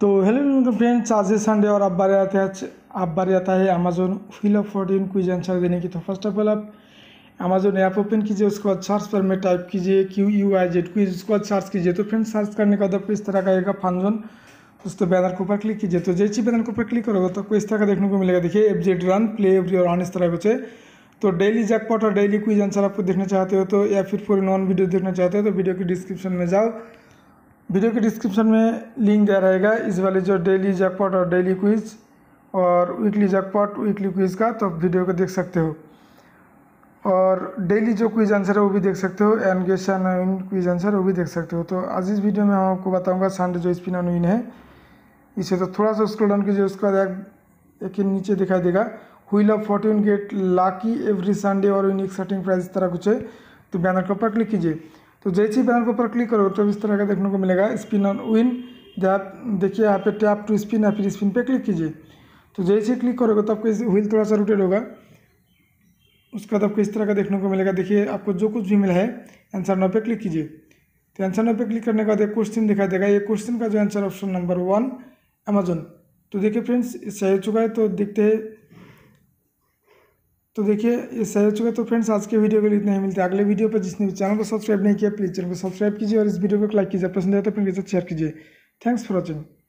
तो hello friends आज Sunday और आप बारे आते हैं आप बारे आता है Amazon wheel of fortune quiz answer देने की तो फर्स्ट ऑफ ऑल आप अमेजोन ऐप ओपन कीजिए उसके बाद सर्च पर में टाइप कीजिए Q U I Z quiz उसके बाद सर्च कीजिए तो फ्रेंड्स सर्च करने के बाद आपको इस तरह का आएगा फंक्शन उस तो बैनर के ऊपर क्लिक कीजिए तो जैसी बैनर के ऊपर क्लिक करोगे तो आपको इस तरह का देखने को मिलेगा देखिए F Z run play every और ऑन इस तरह कुछ तो डेली जैकपॉट और डेली क्विज आंसर आपको देखना चाहते हो तो या फिर पूरे नॉन वीडियो देखना चाहते हो तो वीडियो की डिस्क्रिप्शन में जाओ वीडियो के डिस्क्रिप्शन में लिंक दिया रहेगा इस वाले जो डेली जैकपॉट और डेली क्विज और वीकली जैकपॉट वीकली क्विज का तो वीडियो को देख सकते हो और डेली जो क्विज आंसर है वो भी देख सकते हो एंड क्वेश्चन क्विज आंसर वो भी देख सकते हो तो आज इस वीडियो में हम आपको बताऊँगा संडे जो स्पिन ऑन विन है इसे तो थोड़ा सा स्क्रोल डाउन कीजिए उसके बाद एक नीचे दिखाई देगा wheel of fortune get lucky every Sunday और यूनिक सर्टिंग प्राइस इस तरह कुछ है तो बैनर के ऊपर क्लिक कीजिए तो जैसे ही बैनर के ऊपर क्लिक करोगे तो इस तरह का देखने को मिलेगा स्पिन ऑन विन जब देखिए यहाँ पे टैप टू स्पिन या फिर स्पिन पे क्लिक कीजिए तो जैसे ही क्लिक करोगे तो आपको इस व्हील थोड़ा सा रोटेट होगा उसके बाद आपको इस तरह का देखने को मिलेगा देखिए आपको जो कुछ भी मिला है आंसर नौ पे क्लिक कीजिए तो आंसर नौ पे क्लिक करने के बाद एक क्वेश्चन दिखाई देगा ये क्वेश्चन का जो answer option number one Amazon तो देखिए फ्रेंड्स सही हो चुका है तो देखते हैं तो देखिए ये सही हो चुका तो फ्रेंड्स आज के वीडियो के लिए इतना ही मिलता है अगले वीडियो पर जिसने भी चैनल को सब्सक्राइब नहीं किया प्लीज़ चैनल को सब्सक्राइब कीजिए और इस वीडियो को लाइक कीजिए पसंद आए तो अपने के साथ शेयर कीजिए थैंक्स फॉर वॉचिंग